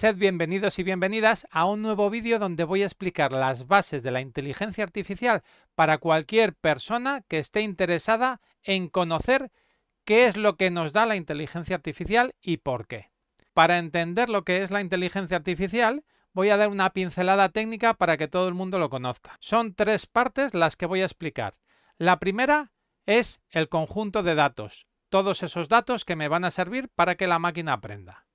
Sed bienvenidos y bienvenidas a un nuevo vídeo donde voy a explicar las bases de la inteligencia artificial para cualquier persona que esté interesada en conocer qué es lo que nos da la inteligencia artificial y por qué. Para entender lo que es la inteligencia artificial, voy a dar una pincelada técnica para que todo el mundo lo conozca. Son tres partes las que voy a explicar. La primera es el conjunto de datos, todos esos datos que me van a servir para que la máquina aprenda.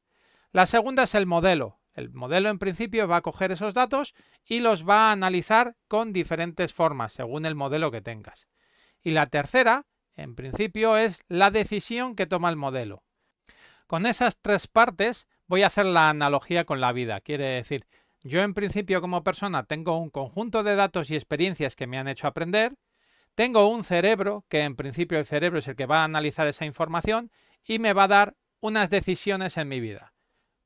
La segunda es el modelo. El modelo en principio va a coger esos datos y los va a analizar con diferentes formas según el modelo que tengas. Y la tercera, en principio, es la decisión que toma el modelo. Con esas tres partes voy a hacer la analogía con la vida. Quiere decir, yo en principio como persona tengo un conjunto de datos y experiencias que me han hecho aprender, tengo un cerebro, que en principio el cerebro es el que va a analizar esa información y me va a dar unas decisiones en mi vida.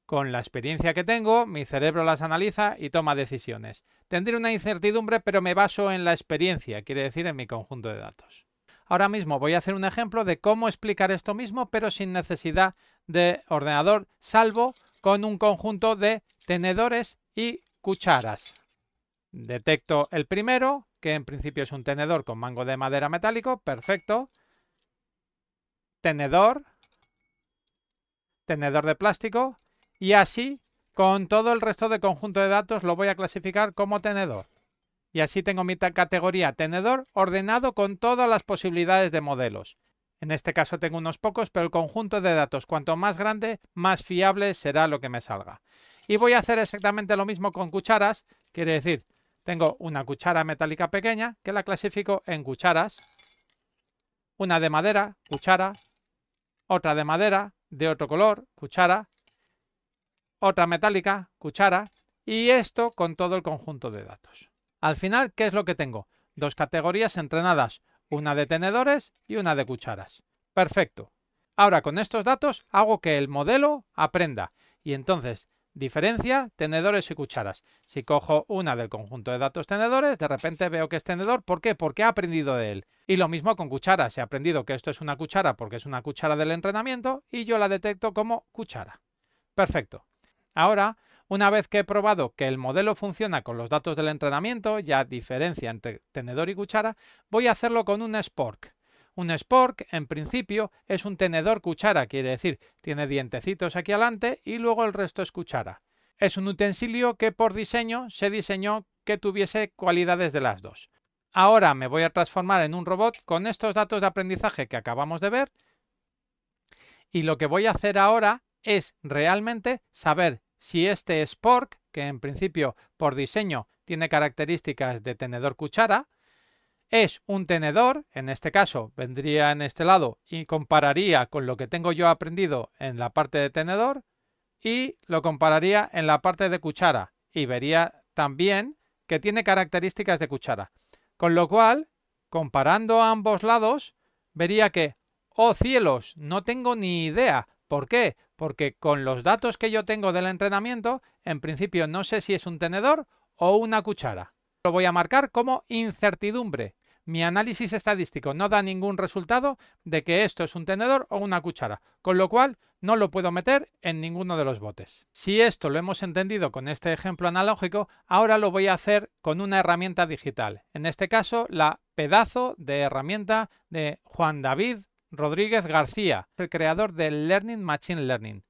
Con la experiencia que tengo, mi cerebro las analiza y toma decisiones. Tendré una incertidumbre, pero me baso en la experiencia, quiere decir en mi conjunto de datos. Ahora mismo voy a hacer un ejemplo de cómo explicar esto mismo, pero sin necesidad de ordenador, salvo con un conjunto de tenedores y cucharas. Detecto el primero, que en principio es un tenedor con mango de madera metálico, perfecto. Tenedor, tenedor de plástico, y así, con todo el resto de conjunto de datos, lo voy a clasificar como tenedor. Y así tengo mi categoría tenedor ordenado con todas las posibilidades de modelos. En este caso tengo unos pocos, pero el conjunto de datos cuanto más grande, más fiable será lo que me salga. Y voy a hacer exactamente lo mismo con cucharas, quiere decir, tengo una cuchara metálica pequeña que la clasifico en cucharas, una de madera, cuchara, otra de madera, de otro color, cuchara, otra metálica, cuchara, y esto con todo el conjunto de datos. Al final, ¿qué es lo que tengo? Dos categorías entrenadas, una de tenedores y una de cucharas. Perfecto. Ahora con estos datos hago que el modelo aprenda y entonces diferencia tenedores y cucharas. Si cojo una del conjunto de datos tenedores, de repente veo que es tenedor. ¿Por qué? Porque ha aprendido de él. Y lo mismo con cucharas. He aprendido que esto es una cuchara porque es una cuchara del entrenamiento y yo la detecto como cuchara. Perfecto. Ahora, una vez que he probado que el modelo funciona con los datos del entrenamiento, ya diferencia entre tenedor y cuchara, voy a hacerlo con un spork. Un spork, en principio, es un tenedor cuchara, quiere decir, tiene dientecitos aquí adelante y luego el resto es cuchara. Es un utensilio que por diseño se diseñó que tuviese cualidades de las dos. Ahora me voy a transformar en un robot con estos datos de aprendizaje que acabamos de ver. Y lo que voy a hacer ahora es realmente saber si este Spork, que en principio por diseño tiene características de tenedor cuchara, es un tenedor, en este caso vendría en este lado y compararía con lo que tengo yo aprendido en la parte de tenedor y lo compararía en la parte de cuchara y vería también que tiene características de cuchara. Con lo cual, comparando ambos lados, vería que, oh cielos, no tengo ni idea ¿Por qué? Porque con los datos que yo tengo del entrenamiento, en principio no sé si es un tenedor o una cuchara. Lo voy a marcar como incertidumbre. Mi análisis estadístico no da ningún resultado de que esto es un tenedor o una cuchara, con lo cual no lo puedo meter en ninguno de los botes. Si esto lo hemos entendido con este ejemplo analógico, ahora lo voy a hacer con una herramienta digital, en este caso la pedazo de herramienta de Juan David Rodríguez García, el creador del Learning Machine Learning.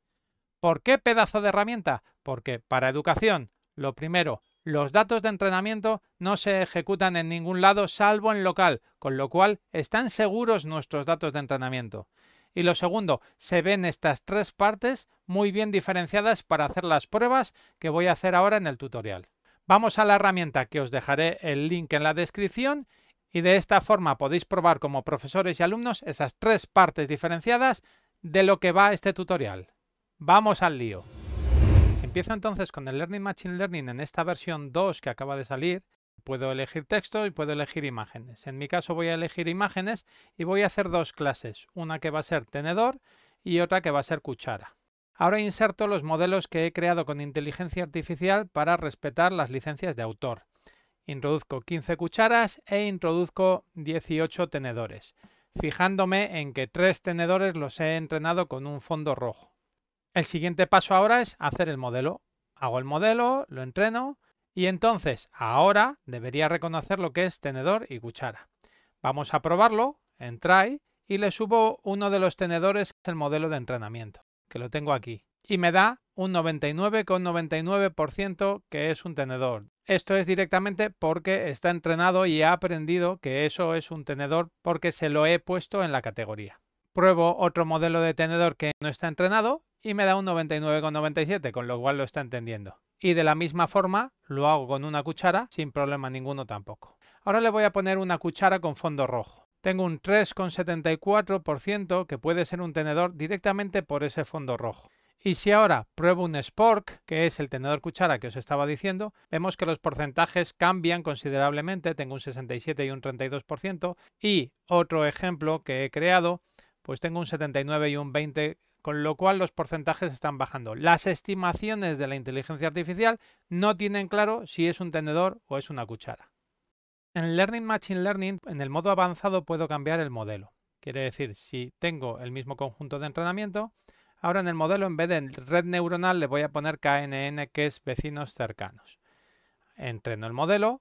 ¿Por qué pedazo de herramienta? Porque para educación, lo primero, los datos de entrenamiento no se ejecutan en ningún lado salvo en local, con lo cual están seguros nuestros datos de entrenamiento. Y lo segundo, se ven estas tres partes muy bien diferenciadas para hacer las pruebas que voy a hacer ahora en el tutorial. Vamos a la herramienta que os dejaré el link en la descripción y de esta forma podéis probar como profesores y alumnos esas tres partes diferenciadas de lo que va este tutorial. ¡Vamos al lío! Si empiezo entonces con el Learning Machine Learning en esta versión 2 que acaba de salir, puedo elegir texto y puedo elegir imágenes. En mi caso voy a elegir imágenes y voy a hacer dos clases, una que va a ser tenedor y otra que va a ser cuchara. Ahora inserto los modelos que he creado con inteligencia artificial para respetar las licencias de autor. Introduzco 15 cucharas e introduzco 18 tenedores, fijándome en que 3 tenedores los he entrenado con un fondo rojo. El siguiente paso ahora es hacer el modelo. Hago el modelo, lo entreno y entonces ahora debería reconocer lo que es tenedor y cuchara. Vamos a probarlo en try y le subo uno de los tenedores el modelo de entrenamiento que lo tengo aquí, y me da un 99,99% que es un tenedor. Esto es directamente porque está entrenado y ha aprendido que eso es un tenedor porque se lo he puesto en la categoría. Pruebo otro modelo de tenedor que no está entrenado y me da un 99,97, con lo cual lo está entendiendo. Y de la misma forma lo hago con una cuchara sin problema ninguno tampoco. Ahora le voy a poner una cuchara con fondo rojo. Tengo un 3,74% que puede ser un tenedor directamente por ese fondo rojo. Y si ahora pruebo un spork, que es el tenedor cuchara que os estaba diciendo, vemos que los porcentajes cambian considerablemente, tengo un 67 y un 32%, y otro ejemplo que he creado, pues tengo un 79 y un 20, con lo cual los porcentajes están bajando. Las estimaciones de la inteligencia artificial no tienen claro si es un tenedor o es una cuchara. En Learning Machine Learning, en el modo avanzado puedo cambiar el modelo. Quiere decir, si tengo el mismo conjunto de entrenamiento, ahora en el modelo en vez de red neuronal le voy a poner KNN, que es vecinos cercanos. Entreno el modelo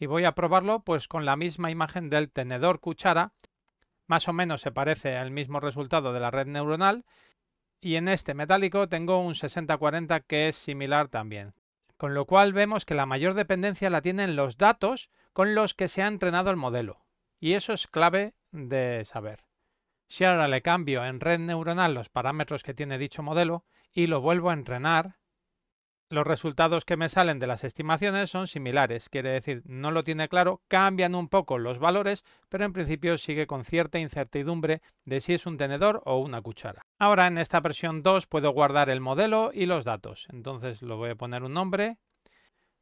y voy a probarlo pues con la misma imagen del tenedor cuchara. Más o menos se parece al mismo resultado de la red neuronal. Y en este metálico tengo un 60-40 que es similar también. Con lo cual vemos que la mayor dependencia la tienen los datos con los que se ha entrenado el modelo. Y eso es clave de saber. Si ahora le cambio en red neuronal los parámetros que tiene dicho modelo y lo vuelvo a entrenar, los resultados que me salen de las estimaciones son similares, quiere decir, no lo tiene claro, cambian un poco los valores, pero en principio sigue con cierta incertidumbre de si es un tenedor o una cuchara. Ahora en esta versión 2 puedo guardar el modelo y los datos, entonces lo voy a poner un nombre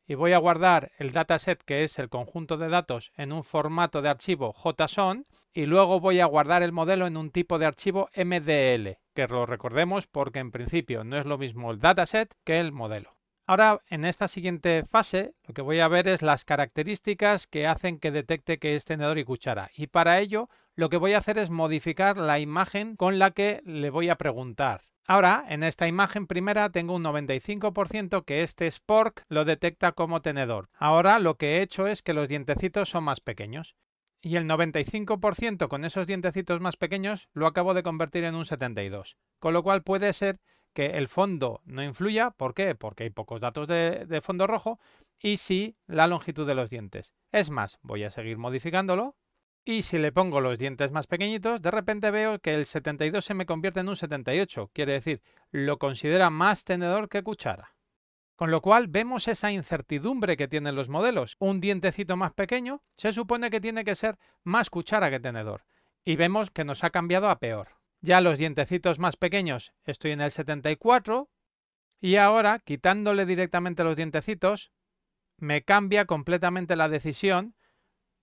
y voy a guardar el dataset que es el conjunto de datos en un formato de archivo JSON y luego voy a guardar el modelo en un tipo de archivo MDL, que lo recordemos porque en principio no es lo mismo el dataset que el modelo. Ahora, en esta siguiente fase, lo que voy a ver es las características que hacen que detecte que es tenedor y cuchara. Y para ello, lo que voy a hacer es modificar la imagen con la que le voy a preguntar. Ahora, en esta imagen primera tengo un 95% que este spork lo detecta como tenedor. Ahora lo que he hecho es que los dientecitos son más pequeños. Y el 95% con esos dientecitos más pequeños lo acabo de convertir en un 72. Con lo cual puede ser que el fondo no influya. ¿Por qué? Porque hay pocos datos de, fondo rojo. Y sí, la longitud de los dientes. Es más, voy a seguir modificándolo. Y si le pongo los dientes más pequeñitos, de repente veo que el 72 se me convierte en un 78, quiere decir, lo considera más tenedor que cuchara. Con lo cual vemos esa incertidumbre que tienen los modelos. Un dientecito más pequeño se supone que tiene que ser más cuchara que tenedor. Y vemos que nos ha cambiado a peor. Ya los dientecitos más pequeños estoy en el 74 y ahora, quitándole directamente los dientecitos, me cambia completamente la decisión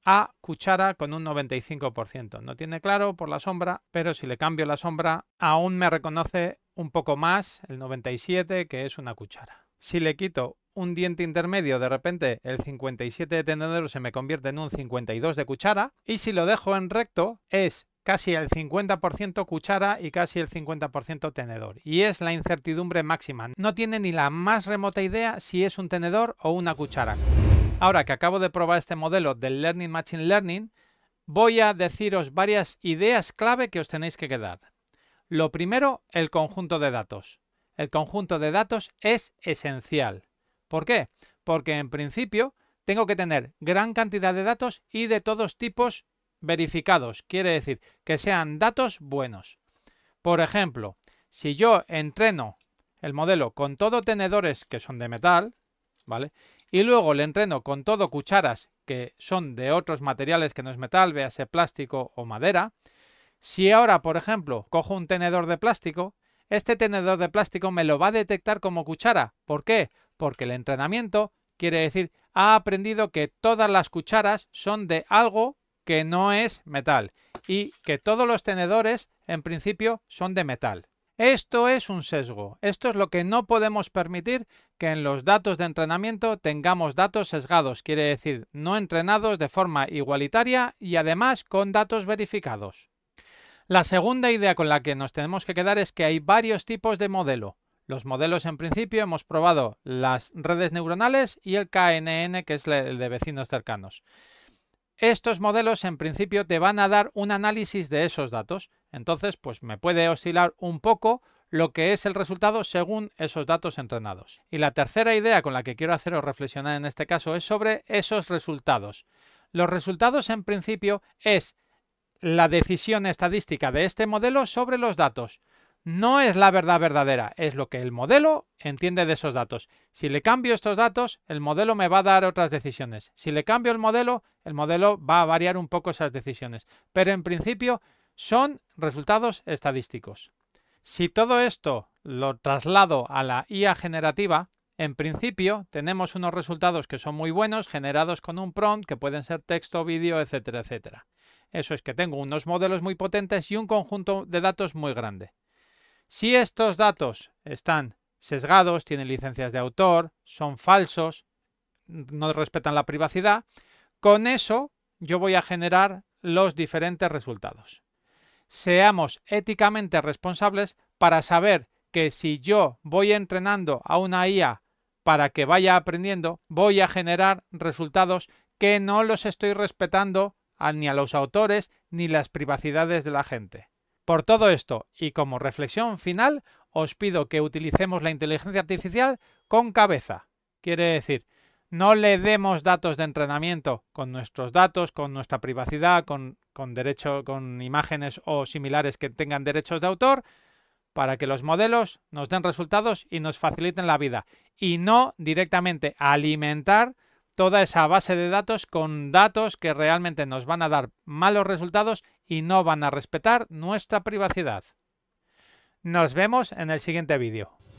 a cuchara con un 95%. No tiene claro por la sombra, pero si le cambio la sombra aún me reconoce un poco más el 97 que es una cuchara. Si le quito un diente intermedio, de repente el 57 de tenedor se me convierte en un 52 de cuchara y si lo dejo en recto es casi el 50% cuchara y casi el 50% tenedor. Y es la incertidumbre máxima. No tiene ni la más remota idea si es un tenedor o una cuchara. Ahora que acabo de probar este modelo del Learning Machine Learning, voy a deciros varias ideas clave que os tenéis que quedar. Lo primero, el conjunto de datos. El conjunto de datos es esencial. ¿Por qué? Porque en principio tengo que tener gran cantidad de datos y de todos tipos verificados. Quiere decir que sean datos buenos. Por ejemplo, si yo entreno el modelo con todo tenedores que son de metal, ¿vale? y luego le entreno con todo cucharas que son de otros materiales que no es metal, véase plástico o madera, si ahora, por ejemplo, cojo un tenedor de plástico, este tenedor de plástico me lo va a detectar como cuchara. ¿Por qué? Porque el entrenamiento quiere decir ha aprendido que todas las cucharas son de algo que no es metal y que todos los tenedores en principio son de metal. Esto es un sesgo. Esto es lo que no podemos permitir que en los datos de entrenamiento tengamos datos sesgados, quiere decir, no entrenados de forma igualitaria y además con datos verificados. La segunda idea con la que nos tenemos que quedar es que hay varios tipos de modelo. Los modelos en principio hemos probado las redes neuronales y el KNN, que es el de vecinos cercanos estos modelos en principio te van a dar un análisis de esos datos. Entonces, pues me puede oscilar un poco lo que es el resultado según esos datos entrenados. Y la tercera idea con la que quiero haceros reflexionar en este caso es sobre esos resultados. Los resultados en principio es la decisión estadística de este modelo sobre los datos no es la verdad verdadera, es lo que el modelo entiende de esos datos. Si le cambio estos datos, el modelo me va a dar otras decisiones. Si le cambio el modelo, el modelo va a variar un poco esas decisiones. Pero en principio son resultados estadísticos. Si todo esto lo traslado a la IA generativa, en principio tenemos unos resultados que son muy buenos generados con un prompt que pueden ser texto, vídeo, etcétera, etcétera. Eso es que tengo unos modelos muy potentes y un conjunto de datos muy grande. Si estos datos están sesgados, tienen licencias de autor, son falsos, no respetan la privacidad, con eso yo voy a generar los diferentes resultados. Seamos éticamente responsables para saber que si yo voy entrenando a una IA para que vaya aprendiendo, voy a generar resultados que no los estoy respetando ni a los autores ni las privacidades de la gente. Por todo esto y como reflexión final, os pido que utilicemos la inteligencia artificial con cabeza. Quiere decir, no le demos datos de entrenamiento con nuestros datos, con nuestra privacidad, con, con, con imágenes o similares que tengan derechos de autor, para que los modelos nos den resultados y nos faciliten la vida. Y no directamente alimentar toda esa base de datos con datos que realmente nos van a dar malos resultados y no van a respetar nuestra privacidad. Nos vemos en el siguiente vídeo.